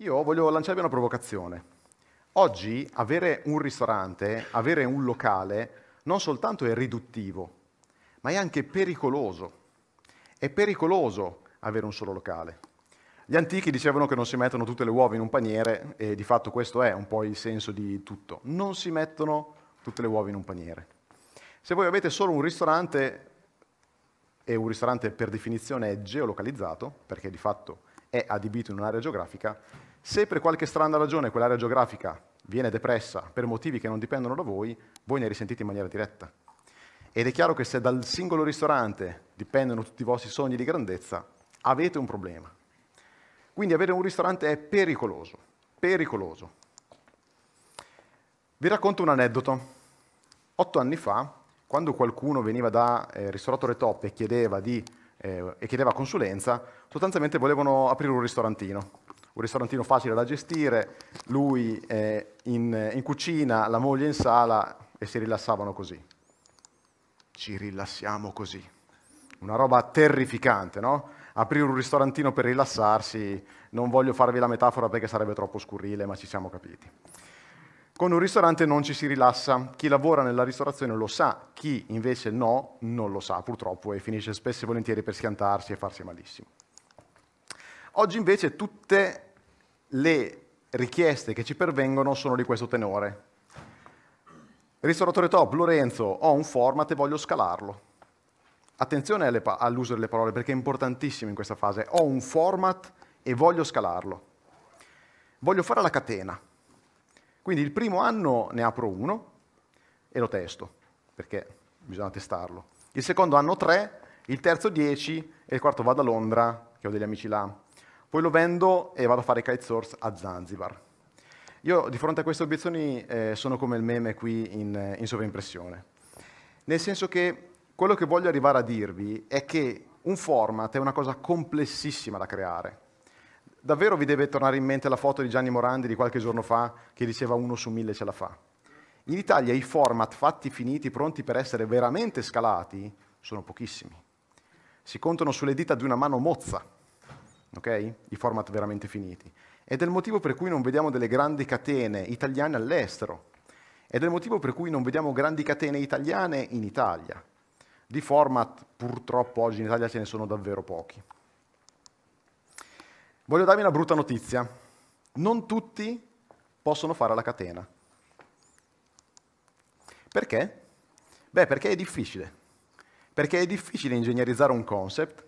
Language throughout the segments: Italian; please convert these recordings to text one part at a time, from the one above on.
Io voglio lanciarvi una provocazione. Oggi avere un ristorante, avere un locale, non soltanto è riduttivo, ma è anche pericoloso. È pericoloso avere un solo locale. Gli antichi dicevano che non si mettono tutte le uova in un paniere e di fatto questo è un po' il senso di tutto. Non si mettono tutte le uova in un paniere. Se voi avete solo un ristorante, e un ristorante per definizione è geolocalizzato, perché di fatto è adibito in un'area geografica, se per qualche strana ragione quell'area geografica viene depressa per motivi che non dipendono da voi, voi ne risentite in maniera diretta. Ed è chiaro che se dal singolo ristorante dipendono tutti i vostri sogni di grandezza, avete un problema. Quindi avere un ristorante è pericoloso, pericoloso. Vi racconto un aneddoto. Otto anni fa, quando qualcuno veniva da eh, ristoratore top e chiedeva, di, eh, e chiedeva consulenza, sostanzialmente volevano aprire un ristorantino un ristorantino facile da gestire, lui eh, in, in cucina, la moglie in sala e si rilassavano così. Ci rilassiamo così. Una roba terrificante, no? Aprire un ristorantino per rilassarsi, non voglio farvi la metafora perché sarebbe troppo scurrile, ma ci siamo capiti. Con un ristorante non ci si rilassa, chi lavora nella ristorazione lo sa, chi invece no non lo sa purtroppo e finisce spesso e volentieri per schiantarsi e farsi malissimo. Oggi invece tutte le richieste che ci pervengono sono di questo tenore. Ristoratore top, Lorenzo, ho un format e voglio scalarlo. Attenzione all'uso delle parole perché è importantissimo in questa fase. Ho un format e voglio scalarlo. Voglio fare la catena. Quindi il primo anno ne apro uno e lo testo, perché bisogna testarlo. Il secondo anno tre, il terzo dieci e il quarto vado a Londra, che ho degli amici là, poi lo vendo e vado a fare kitesurf a Zanzibar. Io di fronte a queste obiezioni eh, sono come il meme qui in, eh, in sovraimpressione. Nel senso che quello che voglio arrivare a dirvi è che un format è una cosa complessissima da creare. Davvero vi deve tornare in mente la foto di Gianni Morandi di qualche giorno fa che diceva uno su mille ce la fa. In Italia i format fatti, finiti, pronti per essere veramente scalati sono pochissimi. Si contano sulle dita di una mano mozza okay? i format veramente finiti. Ed è il motivo per cui non vediamo delle grandi catene italiane all'estero. Ed è il motivo per cui non vediamo grandi catene italiane in Italia. Di format purtroppo oggi in Italia ce ne sono davvero pochi. Voglio darvi una brutta notizia. Non tutti possono fare la catena. Perché? Beh, perché è difficile. Perché è difficile ingegnerizzare un concept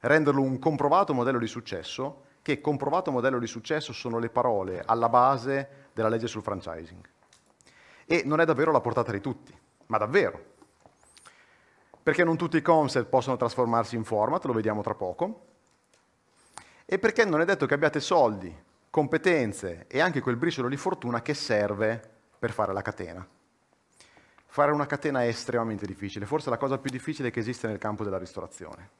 renderlo un comprovato modello di successo, che comprovato modello di successo sono le parole alla base della legge sul franchising. E non è davvero la portata di tutti, ma davvero. Perché non tutti i concept possono trasformarsi in format, lo vediamo tra poco, e perché non è detto che abbiate soldi, competenze e anche quel briciolo di fortuna che serve per fare la catena. Fare una catena è estremamente difficile, forse la cosa più difficile che esiste nel campo della ristorazione.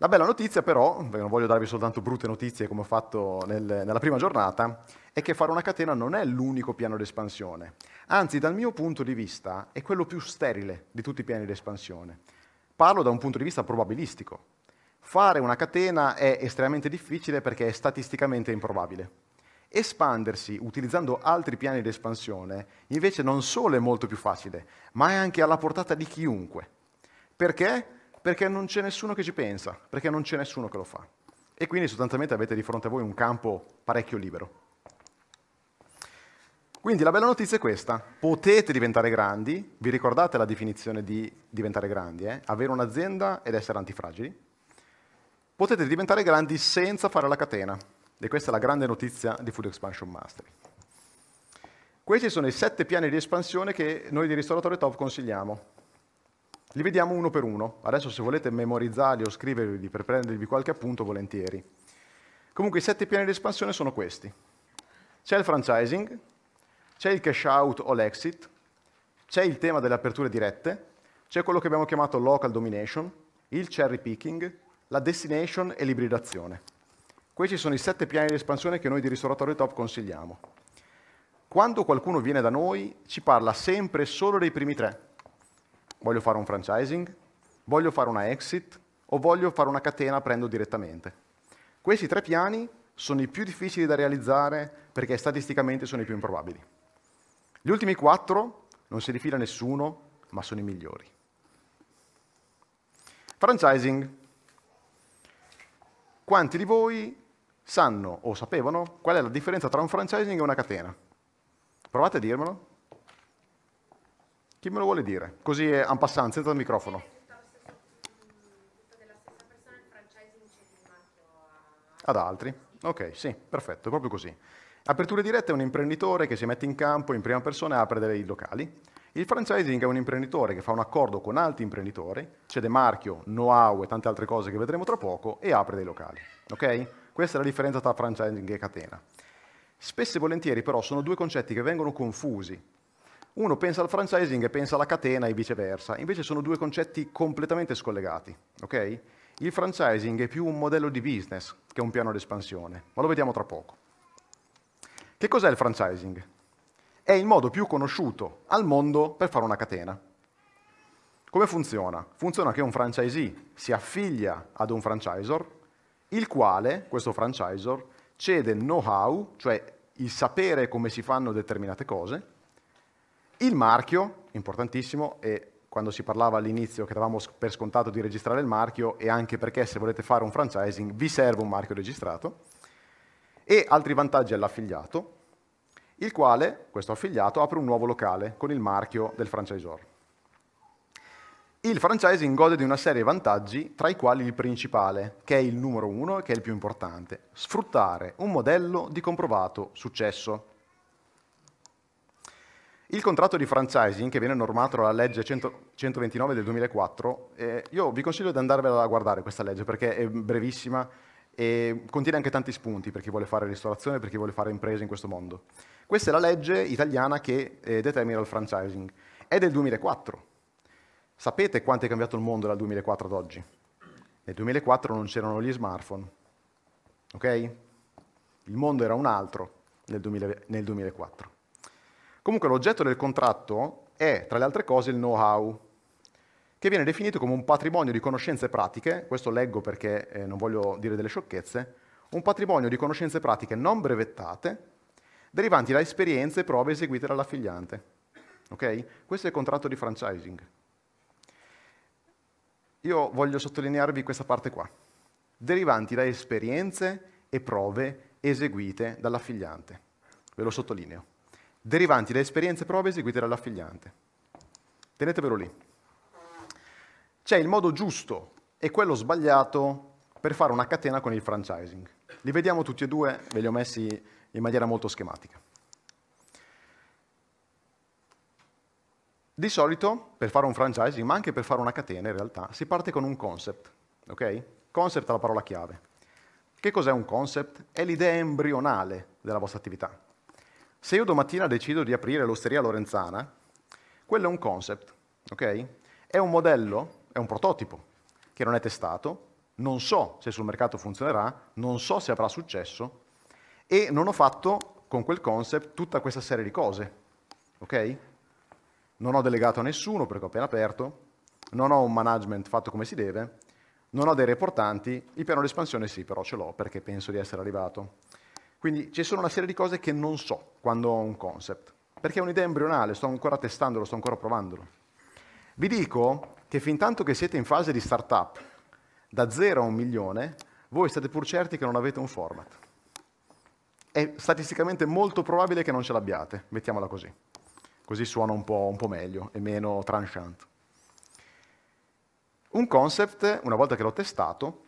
La bella notizia però, non voglio darvi soltanto brutte notizie come ho fatto nel, nella prima giornata, è che fare una catena non è l'unico piano di espansione. Anzi, dal mio punto di vista, è quello più sterile di tutti i piani di espansione. Parlo da un punto di vista probabilistico. Fare una catena è estremamente difficile perché è statisticamente improbabile. Espandersi utilizzando altri piani di espansione invece non solo è molto più facile, ma è anche alla portata di chiunque. Perché? perché non c'è nessuno che ci pensa, perché non c'è nessuno che lo fa. E quindi sostanzialmente avete di fronte a voi un campo parecchio libero. Quindi la bella notizia è questa, potete diventare grandi, vi ricordate la definizione di diventare grandi, eh? avere un'azienda ed essere antifragili? Potete diventare grandi senza fare la catena, e questa è la grande notizia di Food Expansion Mastery. Questi sono i sette piani di espansione che noi di Ristoratore Top consigliamo. Li vediamo uno per uno. Adesso se volete memorizzarli o scrivervi per prendervi qualche appunto, volentieri. Comunque i sette piani di espansione sono questi. C'è il franchising, c'è il cash out o l'exit, c'è il tema delle aperture dirette, c'è quello che abbiamo chiamato local domination, il cherry picking, la destination e l'ibridazione. Questi sono i sette piani di espansione che noi di Ristoratori Top consigliamo. Quando qualcuno viene da noi ci parla sempre solo dei primi tre, Voglio fare un franchising? Voglio fare una exit? O voglio fare una catena prendo direttamente? Questi tre piani sono i più difficili da realizzare perché statisticamente sono i più improbabili. Gli ultimi quattro non si rifila nessuno, ma sono i migliori. Franchising. Quanti di voi sanno o sapevano qual è la differenza tra un franchising e una catena? Provate a dirmelo. Chi me lo vuole dire? Così è en passant, senza il microfono. Ad altri? Ok, sì, perfetto, proprio così. Aperture dirette è un imprenditore che si mette in campo in prima persona e apre dei locali. Il franchising è un imprenditore che fa un accordo con altri imprenditori, cede marchio, know-how e tante altre cose che vedremo tra poco e apre dei locali. Ok? Questa è la differenza tra franchising e catena. Spesso e volentieri però sono due concetti che vengono confusi uno pensa al franchising e pensa alla catena e viceversa, invece sono due concetti completamente scollegati. Okay? Il franchising è più un modello di business che un piano di espansione, ma lo vediamo tra poco. Che cos'è il franchising? È il modo più conosciuto al mondo per fare una catena. Come funziona? Funziona che un franchisee si affiglia ad un franchisor, il quale, questo franchisor, cede il know-how, cioè il sapere come si fanno determinate cose, il marchio, importantissimo, e quando si parlava all'inizio che davamo per scontato di registrare il marchio e anche perché se volete fare un franchising vi serve un marchio registrato e altri vantaggi all'affiliato, il quale, questo affiliato, apre un nuovo locale con il marchio del franchisor. Il franchising gode di una serie di vantaggi, tra i quali il principale, che è il numero uno e che è il più importante, sfruttare un modello di comprovato successo. Il contratto di franchising, che viene normato dalla legge 100, 129 del 2004, eh, io vi consiglio di andarvela a guardare questa legge perché è brevissima e contiene anche tanti spunti per chi vuole fare ristorazione, per chi vuole fare imprese in questo mondo. Questa è la legge italiana che eh, determina il franchising. È del 2004. Sapete quanto è cambiato il mondo dal 2004 ad oggi? Nel 2004 non c'erano gli smartphone, ok? Il mondo era un altro nel, 2000, nel 2004. Comunque l'oggetto del contratto è, tra le altre cose, il know-how, che viene definito come un patrimonio di conoscenze pratiche, questo leggo perché eh, non voglio dire delle sciocchezze, un patrimonio di conoscenze pratiche non brevettate, derivanti da esperienze e prove eseguite dall'affiliante. Ok? Questo è il contratto di franchising. Io voglio sottolinearvi questa parte qua. Derivanti da esperienze e prove eseguite dall'affiliante. Ve lo sottolineo derivanti da esperienze prove eseguite dall'affiliante. Tenetevelo lì. C'è il modo giusto e quello sbagliato per fare una catena con il franchising. Li vediamo tutti e due, ve li ho messi in maniera molto schematica. Di solito, per fare un franchising, ma anche per fare una catena in realtà, si parte con un concept. Okay? Concept è la parola chiave. Che cos'è un concept? È l'idea embrionale della vostra attività. Se io domattina decido di aprire l'osteria lorenzana, quello è un concept, ok? È un modello, è un prototipo che non è testato, non so se sul mercato funzionerà, non so se avrà successo e non ho fatto con quel concept tutta questa serie di cose, ok? Non ho delegato a nessuno perché ho appena aperto, non ho un management fatto come si deve, non ho dei reportanti, il piano di espansione sì, però ce l'ho perché penso di essere arrivato. Quindi ci sono una serie di cose che non so quando ho un concept, perché è un'idea embrionale, sto ancora testandolo, sto ancora provandolo. Vi dico che fin tanto che siete in fase di startup, da zero a un milione, voi state pur certi che non avete un format. È statisticamente molto probabile che non ce l'abbiate, mettiamola così. Così suona un po', un po meglio e meno tranchant. Un concept, una volta che l'ho testato,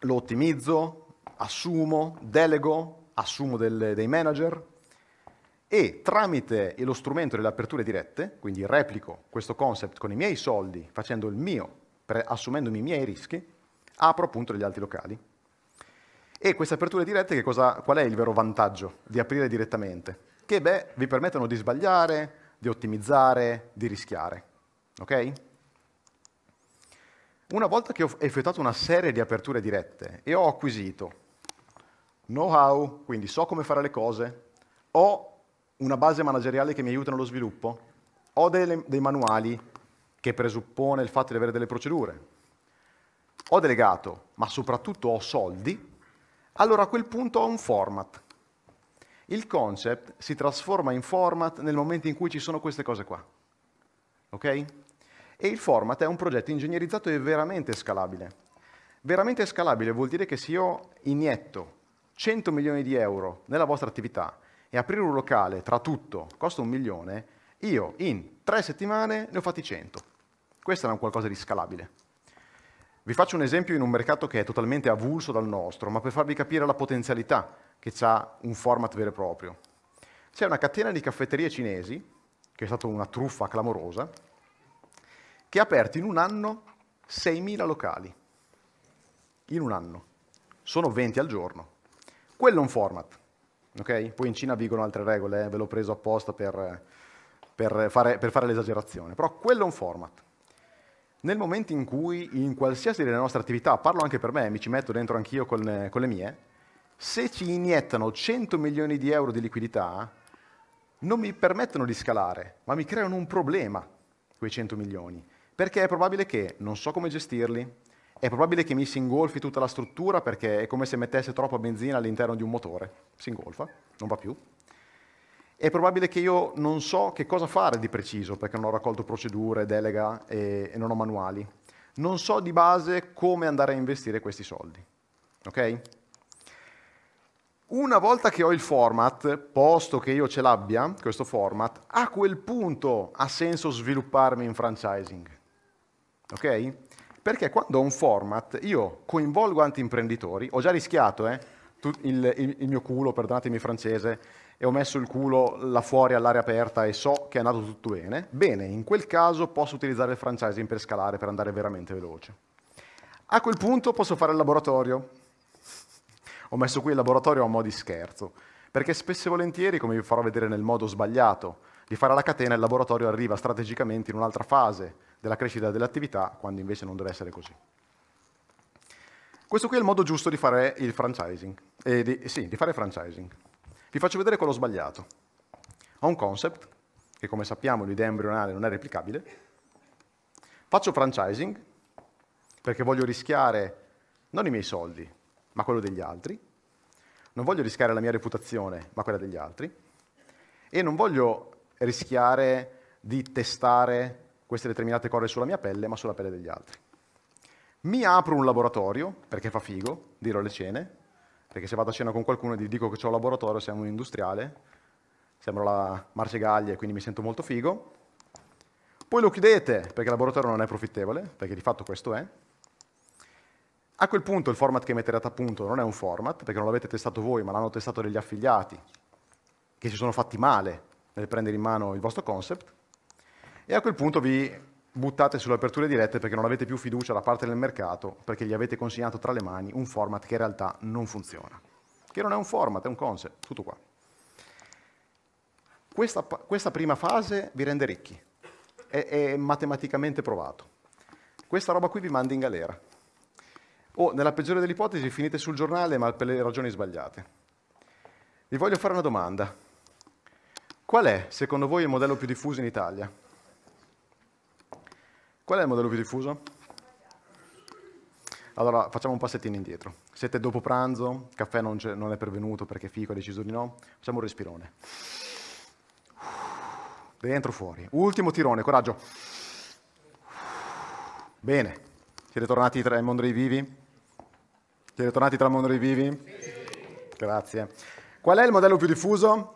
lo ottimizzo, assumo, delego, assumo del, dei manager e tramite lo strumento delle aperture dirette, quindi replico questo concept con i miei soldi, facendo il mio, assumendomi i miei rischi, apro appunto degli altri locali. E queste aperture dirette, cosa, qual è il vero vantaggio di aprire direttamente? Che beh, vi permettono di sbagliare, di ottimizzare, di rischiare. Ok? Una volta che ho effettuato una serie di aperture dirette e ho acquisito know-how, quindi so come fare le cose, ho una base manageriale che mi aiuta nello sviluppo, ho delle, dei manuali che presuppone il fatto di avere delle procedure, ho delegato, ma soprattutto ho soldi, allora a quel punto ho un format. Il concept si trasforma in format nel momento in cui ci sono queste cose qua. Ok? E il format è un progetto ingegnerizzato e veramente scalabile. Veramente scalabile vuol dire che se io inietto 100 milioni di euro nella vostra attività e aprire un locale tra tutto costa un milione, io in tre settimane ne ho fatti 100. Questo è un qualcosa di scalabile. Vi faccio un esempio in un mercato che è totalmente avulso dal nostro, ma per farvi capire la potenzialità che ha un format vero e proprio. C'è una catena di caffetterie cinesi, che è stata una truffa clamorosa, che ha aperto in un anno 6.000 locali. In un anno. Sono 20 al giorno. Quello è un format, okay? Poi in Cina vigono altre regole, eh? ve l'ho preso apposta per, per fare, per fare l'esagerazione, però quello è un format. Nel momento in cui in qualsiasi delle nostre attività, parlo anche per me, mi ci metto dentro anch'io con, con le mie, se ci iniettano 100 milioni di euro di liquidità, non mi permettono di scalare, ma mi creano un problema quei 100 milioni, perché è probabile che non so come gestirli, è probabile che mi si ingolfi tutta la struttura perché è come se mettesse troppa benzina all'interno di un motore, si ingolfa, non va più. È probabile che io non so che cosa fare di preciso perché non ho raccolto procedure, delega e, e non ho manuali. Non so di base come andare a investire questi soldi. Ok? Una volta che ho il format, posto che io ce l'abbia, questo format, a quel punto ha senso svilupparmi in franchising. Ok? Perché quando ho un format io coinvolgo anti-imprenditori, ho già rischiato eh, il, il, il, mio culo, perdonatemi francese, e ho messo il culo là fuori all'aria aperta e so che è andato tutto bene, bene, in quel caso posso utilizzare il franchising per scalare, per andare veramente veloce. A quel punto posso fare il laboratorio. Ho messo qui il laboratorio a mo' di scherzo, perché spesso e volentieri, come vi farò vedere nel modo sbagliato, di fare la catena e il laboratorio arriva strategicamente in un'altra fase della crescita dell'attività, quando invece non deve essere così. Questo qui è il modo giusto di fare il franchising. Eh, di, sì, di fare franchising. Vi faccio vedere quello sbagliato. Ho un concept, che come sappiamo l'idea embrionale non è replicabile. Faccio franchising perché voglio rischiare non i miei soldi, ma quello degli altri. Non voglio rischiare la mia reputazione, ma quella degli altri. E non voglio rischiare di testare queste determinate cose sulla mia pelle, ma sulla pelle degli altri. Mi apro un laboratorio, perché fa figo, dirò le cene, perché se vado a cena con qualcuno e gli dico che ho un laboratorio, siamo un industriale, sembro la Marcegaglia e quindi mi sento molto figo. Poi lo chiudete, perché il laboratorio non è profittevole, perché di fatto questo è. A quel punto il format che metterete a punto non è un format, perché non l'avete testato voi, ma l'hanno testato degli affiliati, che si sono fatti male nel prendere in mano il vostro concept e a quel punto vi buttate sulle aperture dirette perché non avete più fiducia da parte del mercato, perché gli avete consegnato tra le mani un format che in realtà non funziona, che non è un format, è un concept, tutto qua. Questa, questa prima fase vi rende ricchi, è, è matematicamente provato. Questa roba qui vi manda in galera. O nella peggiore delle ipotesi finite sul giornale ma per le ragioni sbagliate. Vi voglio fare una domanda. Qual è, secondo voi, il modello più diffuso in Italia? Qual è il modello più diffuso? Allora, facciamo un passettino indietro. Siete dopo pranzo, il caffè non, non è pervenuto perché Fico ha deciso di no, facciamo un respirone. Dentro, fuori. Ultimo tirone, coraggio. Bene. Siete tornati tra il mondo dei vivi? Siete tornati tra il mondo dei vivi? Sì. Grazie. Qual è il modello più diffuso?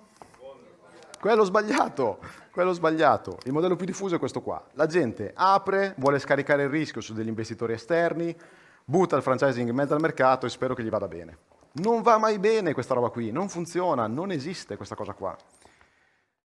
quello sbagliato, quello sbagliato. Il modello più diffuso è questo qua. La gente apre, vuole scaricare il rischio su degli investitori esterni, butta il franchising in mezzo al mercato e spero che gli vada bene. Non va mai bene questa roba qui, non funziona, non esiste questa cosa qua.